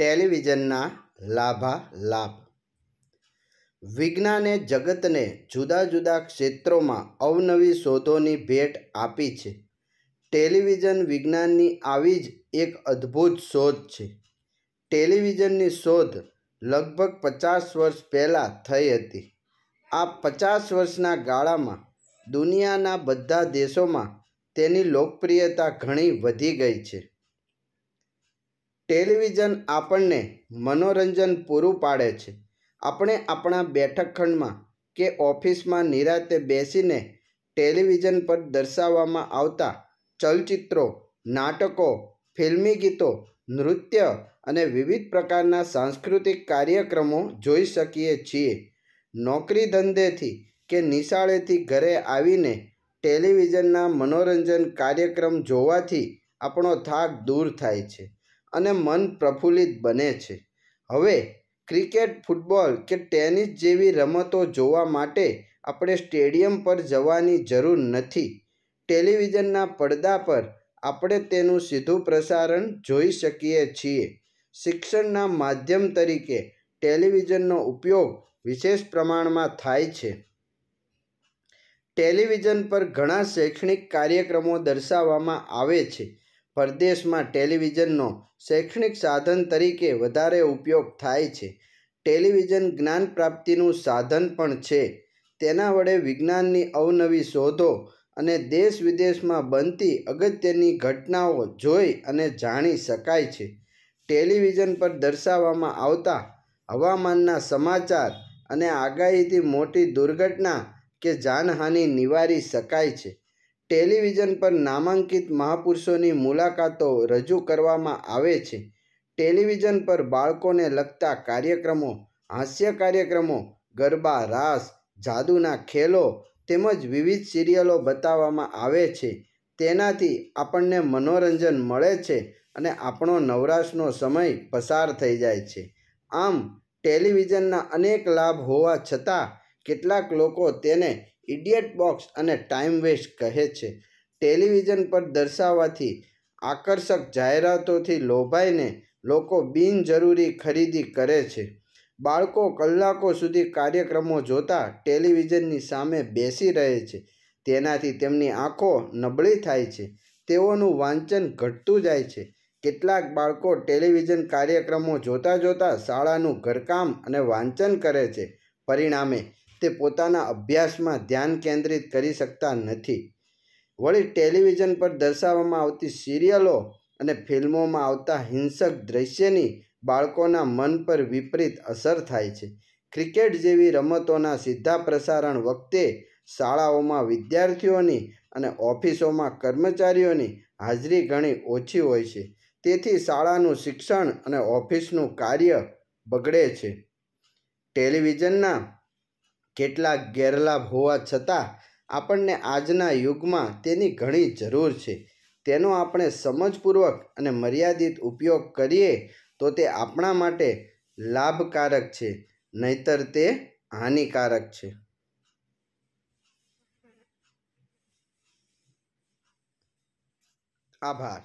ટેલિવિઝનના લાભા લાભ વિજ્ઞાને જગતને જુદા જુદા ક્ષેત્રોમાં અવનવી શોધોની ભેટ આપી છે ટેલિવિઝન વિજ્ઞાનની આવી જ એક અદ્ભુત શોધ છે ટેલિવિઝનની શોધ લગભગ પચાસ વર્ષ પહેલાં થઈ હતી આ પચાસ વર્ષના ગાળામાં દુનિયાના બધા દેશોમાં તેની લોકપ્રિયતા ઘણી વધી ગઈ છે ટેલિવિઝન આપણને મનોરંજન પૂરું પાડે છે આપણે આપણા બેઠક ખંડમાં કે ઓફિસમાં નિરાતે બેસીને ટેલિવિઝન પર દર્શાવવામાં આવતા ચલચિત્રો નાટકો ફિલ્મી ગીતો નૃત્ય અને વિવિધ પ્રકારના સાંસ્કૃતિક કાર્યક્રમો જોઈ શકીએ છીએ નોકરી ધંધેથી કે નિશાળેથી ઘરે આવીને ટેલિવિઝનના મનોરંજન કાર્યક્રમ જોવાથી આપણો થાક દૂર થાય છે અને મન પ્રફુલ્લિત બને છે હવે ક્રિકેટ ફૂટબોલ કે ટેનિસ જેવી રમતો જોવા માટે આપણે સ્ટેડિયમ પર જવાની જરૂર નથી ટેલિવિઝનના પડદા પર આપણે તેનું સીધું પ્રસારણ જોઈ શકીએ છીએ શિક્ષણના માધ્યમ તરીકે ટેલિવિઝનનો ઉપયોગ વિશેષ પ્રમાણમાં થાય છે ટેલિવિઝન પર ઘણા શૈક્ષણિક કાર્યક્રમો દર્શાવવામાં આવે છે પરદેશમાં ટેલિવિઝનનો શૈક્ષણિક સાધન તરીકે વધારે ઉપયોગ થાય છે ટેલિવિઝન જ્ઞાન પ્રાપ્તિનું સાધન પણ છે તેના વડે વિજ્ઞાનની અવનવી શોધો અને દેશ વિદેશમાં બનતી અગત્યની ઘટનાઓ જોઈ અને જાણી શકાય છે ટેલિવિઝન પર દર્શાવવામાં આવતા હવામાનના સમાચાર અને આગાહીથી મોટી દુર્ઘટના કે જાનહાનિ નિવારી શકાય છે ટેલિવિઝન પર નામાંકિત મહાપુરુષોની મુલાકાતો રજૂ કરવામાં આવે છે ટેલિવિઝન પર બાળકોને લગતા કાર્યક્રમો હાસ્ય કાર્યક્રમો ગરબા રાસ જાદુના ખેલો તેમજ વિવિધ સિરિયલો બતાવવામાં આવે છે તેનાથી આપણને મનોરંજન મળે છે અને આપણો નવરાશનો સમય પસાર થઈ જાય છે આમ ટેલિવિઝનના અનેક લાભ હોવા છતાં કેટલાક લોકો તેને ઇડિયટ બોક્સ અને ટાઈમ વેસ્ટ કહે છે ટેલિવિઝન પર દર્શાવવાથી આકર્ષક જાહેરાતોથી લોભાઈને લોકો બિનજરૂરી ખરીદી કરે છે બાળકો કલાકો સુધી કાર્યક્રમો જોતા ટેલિવિઝનની સામે બેસી રહે છે તેનાથી તેમની આંખો નબળી થાય છે તેઓનું વાંચન ઘટતું જાય છે કેટલાક બાળકો ટેલિવિઝન કાર્યક્રમો જોતા જોતા શાળાનું ઘરકામ અને વાંચન કરે છે પરિણામે તે પોતાના અભ્યાસમાં ધ્યાન કેન્દ્રિત કરી શકતા નથી વળી ટેલિવિઝન પર દર્શાવવામાં આવતી સિરિયલો અને ફિલ્મોમાં આવતા હિંસક દ્રશ્યની બાળકોના મન પર વિપરીત અસર થાય છે ક્રિકેટ જેવી રમતોના સીધા પ્રસારણ વખતે શાળાઓમાં વિદ્યાર્થીઓની અને ઓફિસોમાં કર્મચારીઓની હાજરી ઘણી ઓછી હોય છે તેથી શાળાનું શિક્ષણ અને ઓફિસનું કાર્ય બગડે છે ટેલિવિઝનના કેટલાક ગેરલાભ હોવા છતાં આપણને આજના યુગમાં તેની ઘણી જરૂર છે તેનો આપણે સમજપૂર્વક અને મર્યાદિત ઉપયોગ કરીએ તો તે આપણા માટે લાભકારક છે નહીતર તે હાનિકારક છે આભાર